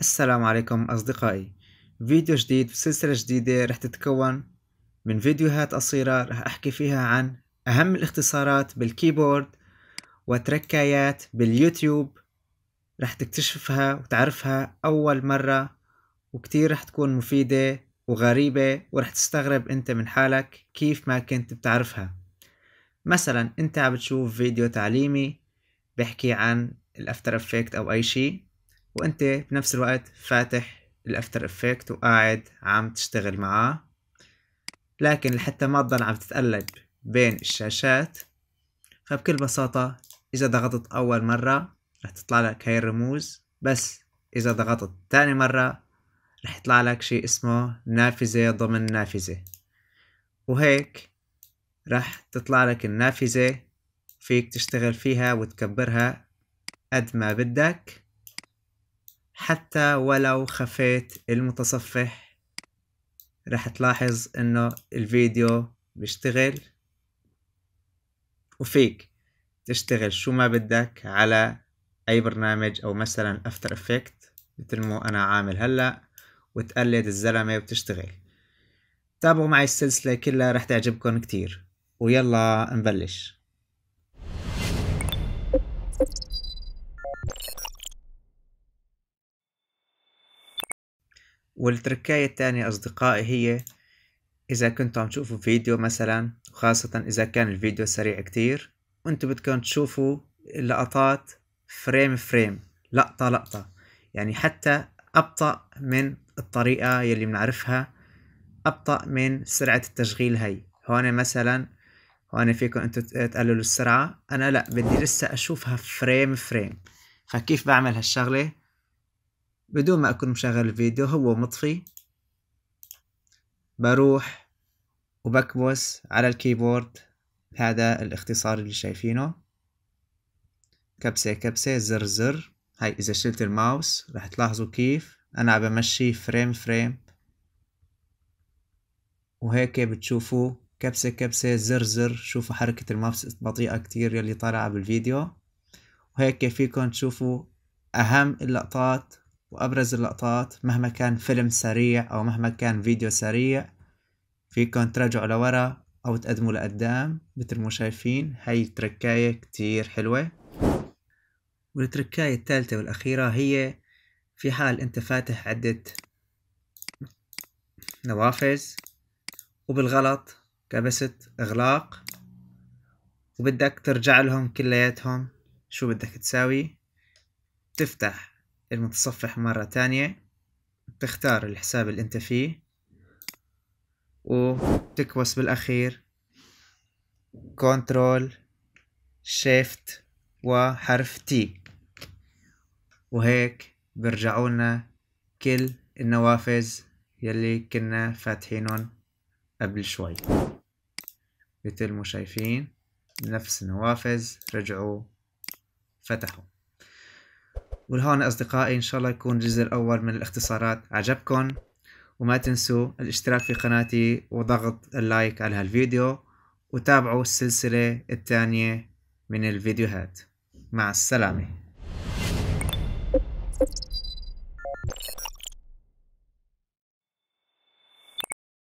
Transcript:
السلام عليكم أصدقائي فيديو جديد بسلسلة جديدة رح تتكون من فيديوهات قصيرة رح أحكي فيها عن أهم الاختصارات بالكيبورد وتركايات باليوتيوب رح تكتشفها وتعرفها أول مرة وكتير رح تكون مفيدة وغريبة ورح تستغرب أنت من حالك كيف ما كنت بتعرفها مثلا أنت عم تشوف فيديو تعليمي بحكي عن الافتر افكت أو أي شيء وانت بنفس الوقت فاتح الافتر افكت وقاعد عم تشتغل معاه لكن لحتى ما تضل عم تتقلب بين الشاشات فبكل بساطة إذا ضغطت أول مرة رح تطلع لك هاي الرموز بس إذا ضغطت تاني مرة رح يطلع لك شيء اسمه نافذة ضمن نافذة وهيك رح تطلع لك النافذة فيك تشتغل فيها وتكبرها قد ما بدك حتى ولو خفيت المتصفح رح تلاحظ انه الفيديو بيشتغل وفيك تشتغل شو ما بدك على اي برنامج او مثلا افتر افكت مثل ما انا عامل هلا وتقلد الزلمه وتشتغل تابعوا معي السلسله كلها رح تعجبكم كتير ويلا نبلش والتركاية الثانية أصدقائي هي إذا كنتوا عم تشوفوا فيديو مثلا وخاصة إذا كان الفيديو سريع كتير وانتوا بدكم تشوفوا اللقطات فريم فريم لقطة لقطة يعني حتى أبطأ من الطريقة يلي بنعرفها أبطأ من سرعة التشغيل هي هون مثلا هون فيكم انتوا تقللوا السرعة أنا لا بدي لسه أشوفها فريم فريم فكيف بعمل هالشغلة بدون ما أكون مشغل الفيديو هو مطفي بروح وبكبس على الكيبورد هذا الاختصار اللي شايفينه كبسة كبسة زر زر هاي إذا شلت الماوس راح تلاحظوا كيف أنا عم بمشي فريم فريم وهيك بتشوفوا كبسة كبسة زر زر شوفوا حركة الماوس بطيئة كتير يلي طالعة بالفيديو وهيك فيكم تشوفوا أهم اللقطات وأبرز اللقطات مهما كان فيلم سريع أو مهما كان فيديو سريع فيكن ترجعوا لورا أو تقدموا لقدام مثل ما شايفين هاي التركاية كتير حلوة والتركاية الثالثة والأخيرة هي في حال أنت فاتح عدة نوافذ وبالغلط كبست إغلاق وبدك ترجع لهم كلياتهم شو بدك تساوي تفتح المتصفح مرة تانية بتختار الحساب اللي انت فيه وبتكبس بالأخير كنترول شيفت وحرف تي وهيك برجعوا كل النوافذ يلي كنا فاتحينهم قبل شوي مثل ما شايفين نفس النوافذ رجعوا فتحوا ولهون أصدقائي إن شاء الله يكون الجزء الأول من الاختصارات عجبكم وما تنسوا الاشتراك في قناتي وضغط اللايك على هالفيديو وتابعوا السلسلة الثانية من الفيديوهات مع السلامة